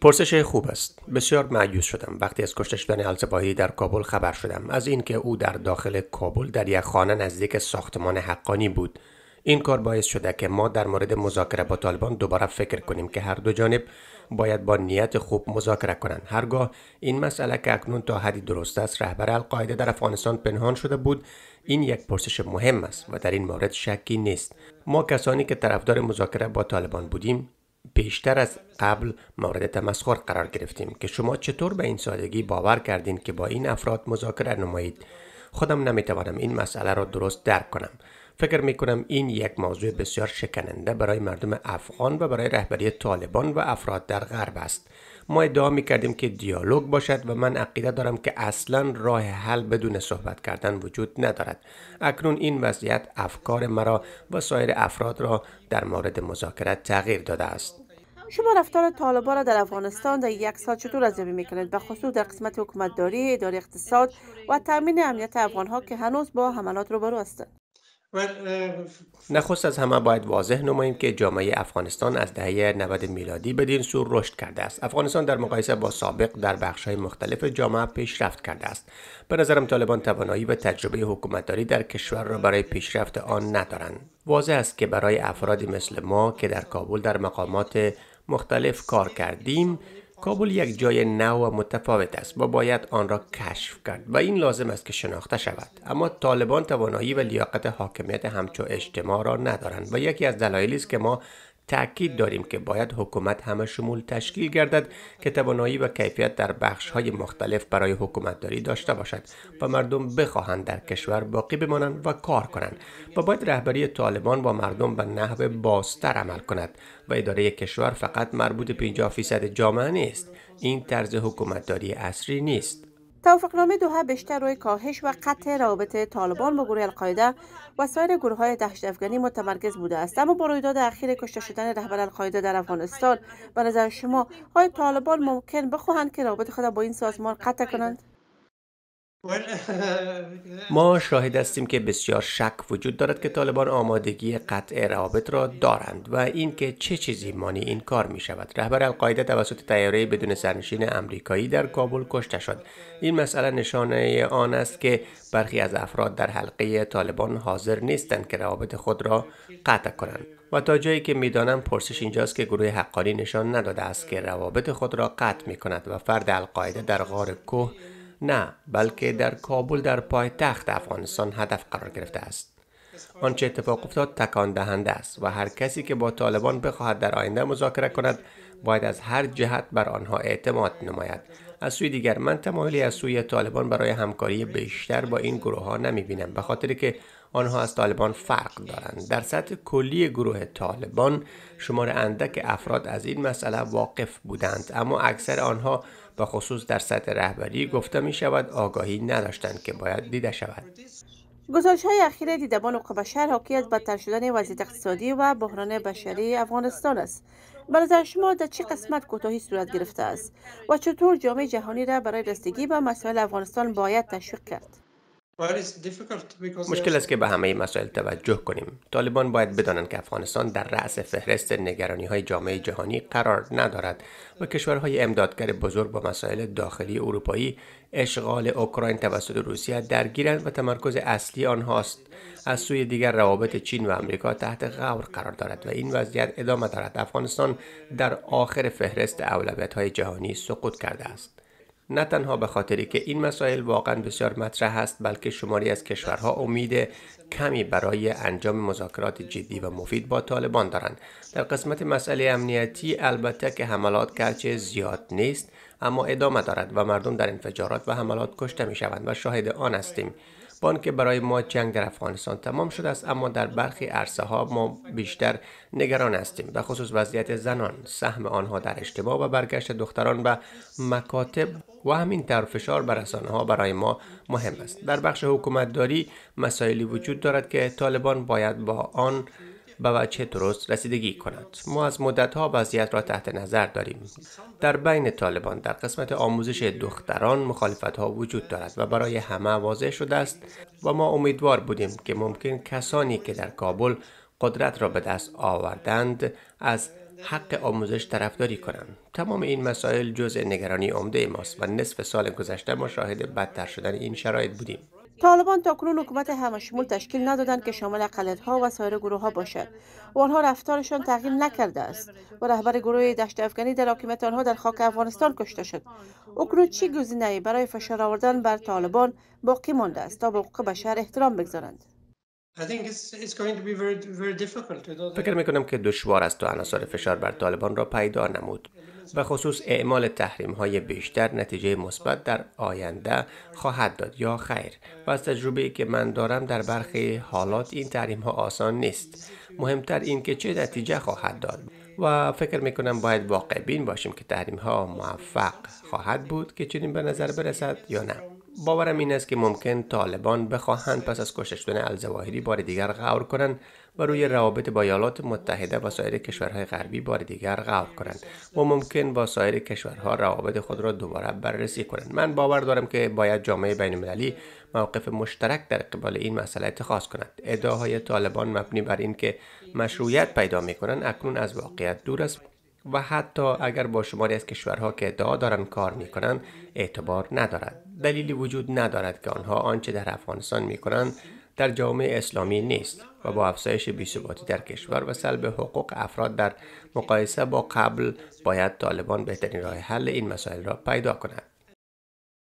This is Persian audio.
پرسش خوب است. بسیار معیوس شدم وقتی از کشته شدن السپاهی در کابل خبر شدم از اینکه او در داخل کابل در یک خانه نزدیک ساختمان حقانی بود این کار باعث شده که ما در مورد مذاکره با طالبان دوباره فکر کنیم که هر دو جانب باید با نیت خوب مذاکره کنند هرگاه این مسئله که اکنون تا حدی درست است رهبر القاعده در افغانستان پنهان شده بود این یک پرسش مهم است و در این مورد شکی نیست ما کسانی که طرفدار مذاکره با طالبان بودیم بیشتر از قبل مورد تمسخر قرار گرفتیم که شما چطور به این سادگی باور کردین که با این افراد مذاکره نمایید خودم نمیتوانم این مسئله را درست درک کنم فکر می کنم این یک موضوع بسیار شکننده برای مردم افغان و برای رهبری طالبان و افراد در غرب است ما ادعا می کردیم که دیالوگ باشد و من عقیده دارم که اصلا راه حل بدون صحبت کردن وجود ندارد اکنون این وضعیت افکار مرا و سایر افراد را در مورد مذاکره تغییر داده است شما رفتار طالبان را در افغانستان در یک سال چطور ارزیابی میکنید به خصوص در قسمت حکومتداری اداره اقتصاد و تامین امنیت افغان ها که هنوز با حملات روبرو هستند نخست از همه باید واضح نماییم که جامعه افغانستان از دهه 90 میلادی بدین سور رشد کرده است افغانستان در مقایسه با سابق در های مختلف جامعه پیشرفت کرده است به نظرم طالبان توانایی و تجربه حکومتداری در کشور را برای پیشرفت آن ندارند واضح است که برای افرادی مثل ما که در کابل در مقامات مختلف کار کردیم کابل یک جای نو و متفاوت است و باید آن را کشف کرد و این لازم است که شناخته شود اما طالبان توانایی و لیاقت حاکمیت همچو اجتماع را ندارند و یکی از دلایلی است که ما تأکید داریم که باید حکومت همه شمول تشکیل گردد که توانایی و کیفیت در بخش های مختلف برای حکومتداری داشته باشد و مردم بخواهند در کشور باقی بمانند و کار کنند و باید رهبری طالبان با مردم به نحو بازتر عمل کند و اداره کشور فقط مربوط 50 فیصد جامعه نیست این طرز حکومتداری اصری نیست توافقنامه دوها بیشتر روی کاهش و قطع رابطه طالبان با گروه القاعده و سایر گروه های دهشت افغانی متمرکز بوده است اما با رویداد اخیر کشته شدن رهبر القاعده در افغانستان به نظر شما های طالبان ممکن بخواهند که رابطه خود با این سازمان قطع کنند ما شاهد هستیم که بسیار شک وجود دارد که طالبان آمادگی قطع روابط را دارند و اینکه چه چیزی مانی این کار می شود رهبر القاعده توسط تیاره بدون سرنشین امریکایی در کابل کشته شد این مسئله نشانه آن است که برخی از افراد در حلقه طالبان حاضر نیستند که روابط خود را قطع کنند و تا جایی که میدانم پرسش اینجاست که گروه حقانی نشان نداده است که روابط خود را قطع می کند و فرد القاعده در غار کوه نه بلکه در کابل در پایتخت افغانستان هدف قرار گرفته است آنچه اتفاق افتاد تکان دهنده است و هر کسی که با طالبان بخواهد در آینده مذاکره کند باید از هر جهت بر آنها اعتماد نماید از سوی دیگر من تمایلی از سوی طالبان برای همکاری بیشتر با این گروه ها نمی بینم به خاطر که آنها از طالبان فرق دارند در سطح کلی گروه طالبان شمار اندک افراد از این مسئله واقف بودند اما اکثر آنها به خصوص در سطح رهبری گفته می شود آگاهی نداشتند که باید دیده شود گزارش های اخیر دیدبان حقوق بشر حاکی از بدتر شدن وضعیت اقتصادی و بحران بشری افغانستان است به نظر شما در چه قسمت کوتاهی صورت گرفته است و چطور جامعه جهانی را برای رسیدگی به مسائل افغانستان باید تشویق کرد مشکل است که به همه مسائل توجه کنیم. طالبان باید بدانند که افغانستان در رأس فهرست نگرانی های جامعه جهانی قرار ندارد و کشورهای امدادگر بزرگ با مسائل داخلی اروپایی اشغال اوکراین توسط روسیه درگیرند و تمرکز اصلی آنهاست. از سوی دیگر روابط چین و آمریکا تحت غور قرار دارد و این وضعیت ادامه دارد. افغانستان در آخر فهرست اولویت های جهانی سقوط کرده است. نه تنها به خاطری که این مسائل واقعا بسیار مطرح است بلکه شماری از کشورها امید کمی برای انجام مذاکرات جدی و مفید با طالبان دارند در قسمت مسئله امنیتی البته که حملات گرچه زیاد نیست اما ادامه دارد و مردم در انفجارات و حملات کشته می شوند و شاهد آن هستیم بان که برای ما جنگ در افغانستان تمام شده است اما در برخی عرصه ها ما بیشتر نگران هستیم به خصوص وضعیت زنان سهم آنها در اشتباه و برگشت دختران به مکاتب و همین طور فشار بر رسانه ها برای ما مهم است در بخش حکومتداری مسائلی وجود دارد که طالبان باید با آن به وجه درست رسیدگی کند ما از مدتها وضعیت را تحت نظر داریم در بین طالبان در قسمت آموزش دختران مخالفت ها وجود دارد و برای همه واضح شده است و ما امیدوار بودیم که ممکن کسانی که در کابل قدرت را به دست آوردند از حق آموزش طرفداری کنند تمام این مسائل جزء نگرانی عمده ماست و نصف سال گذشته ما شاهد بدتر شدن این شرایط بودیم طالبان تا کنون حکومت همشمول تشکیل ندادند که شامل اقلیت‌ها و سایر گروه باشد و آنها رفتارشان تغییر نکرده است و رهبر گروه دشت افغانی در حاکمیت آنها در خاک افغانستان کشته شد اکنون چی گزینه برای فشار آوردن بر طالبان باقی مانده است تا به حقوق بشر احترام بگذارند فکر می کنم که دشوار است تا عناصر فشار بر طالبان را پیدا نمود و خصوص اعمال تحریم های بیشتر نتیجه مثبت در آینده خواهد داد یا خیر و از تجربه که من دارم در برخی حالات این تحریم ها آسان نیست مهمتر این که چه نتیجه خواهد داد و فکر می کنم باید واقع بین باشیم که تحریم ها موفق خواهد بود که چنین به نظر برسد یا نه باورم این است که ممکن طالبان بخواهند پس از کشش شدن الزواهری بار دیگر غور کنند و روی روابط با ایالات متحده و سایر کشورهای غربی بار دیگر غور کنند و ممکن با سایر کشورها روابط خود را دوباره بررسی کنند من باور دارم که باید جامعه بین المللی موقف مشترک در قبال این مسئله اتخاذ کند ادعاهای طالبان مبنی بر اینکه مشروعیت پیدا می کنند اکنون از واقعیت دور است و حتی اگر با شماری از کشورها که ادعا دارند کار می کنند اعتبار ندارد دلیلی وجود ندارد که آنها آنچه در افغانستان می کنند در جامعه اسلامی نیست و با افزایش بیثباتی در کشور و سلب حقوق افراد در مقایسه با قبل باید طالبان بهترین راه حل این مسائل را پیدا کند